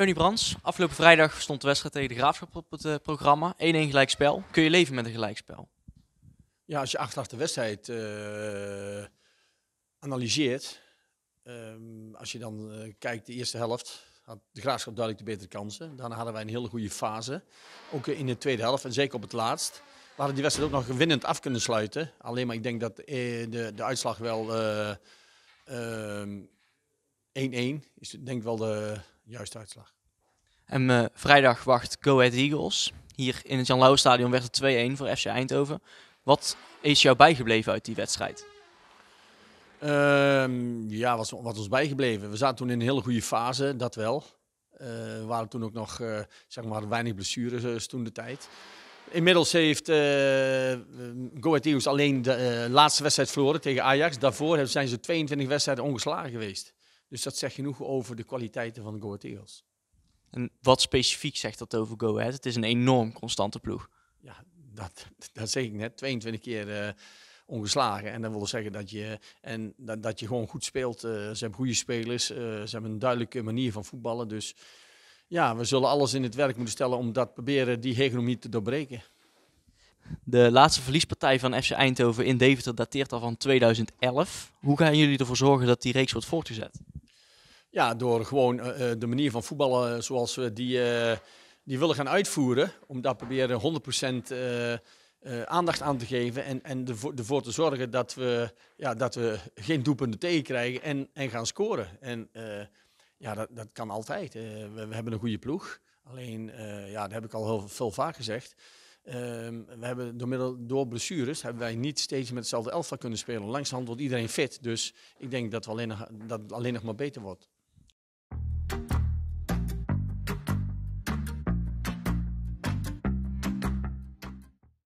Ernie Brands, afgelopen vrijdag stond de wedstrijd tegen de Graafschap op het eh, programma. 1-1 gelijkspel. Kun je leven met een gelijkspel? Ja, als je achteraf de wedstrijd eh, analyseert, ehm, als je dan eh, kijkt de eerste helft, had de Graafschap duidelijk de betere kansen. Daarna hadden wij een hele goede fase, ook in de tweede helft en zeker op het laatst. We hadden die wedstrijd ook nog winnend af kunnen sluiten. Alleen maar ik denk dat de, de uitslag wel 1-1 ehm, is denk wel de Juiste uitslag. En ehm, eh, vrijdag wacht Go Ahead Eagles. Hier in het Jan Lauw Stadion werd het 2-1 voor FC Eindhoven. Wat is jou bijgebleven uit die wedstrijd? Ehm, ja, wat, was ons bijgebleven? We zaten toen in een hele goede fase, dat wel. Uh, we waren toen ook nog, eh, zeg maar, weinig blessures uh, toen de tijd. Inmiddels heeft uh, Go Ahead Eagles alleen de laatste wedstrijd verloren tegen Ajax. Daarvoor zijn ze 22 wedstrijden ongeslagen geweest. Dus dat zegt genoeg over de kwaliteiten van de Go Ahead Eagles. En wat specifiek zegt dat over Go Ahead? Het is een enorm constante ploeg. Ja, dat, dat zeg ik net. 22 keer eh, ongeslagen. En dat wil zeggen dat je, en dat, dat je gewoon goed speelt. Eh, ze hebben goede spelers. Eh, ze hebben een duidelijke manier van voetballen. Dus ja, we zullen alles in het werk moeten stellen om dat proberen, die hegemonie te doorbreken. De laatste verliespartij van FC Eindhoven in Deventer dateert al van 2011. Hoe gaan jullie ervoor zorgen dat die reeks wordt voortgezet? Ja, door gewoon eh, eh, de manier van voetballen eh, zoals we die, die willen gaan uitvoeren. Om daar proberen 100% aandacht aan te geven. En, en ervoor te zorgen dat we, ja, dat we geen doelpunten tegenkrijgen en, en gaan scoren. En ja, dat, dat kan altijd. we, hebben een goede ploeg. Alleen, ja, dat heb ik al heel veel vaak gezegd. Ehm, we hebben door, middel, door blessures hebben wij niet steeds met hetzelfde elftal kunnen spelen. Langzamerhand wordt iedereen fit. Dus ik denk dat, we alleen nog, dat het alleen nog maar beter wordt.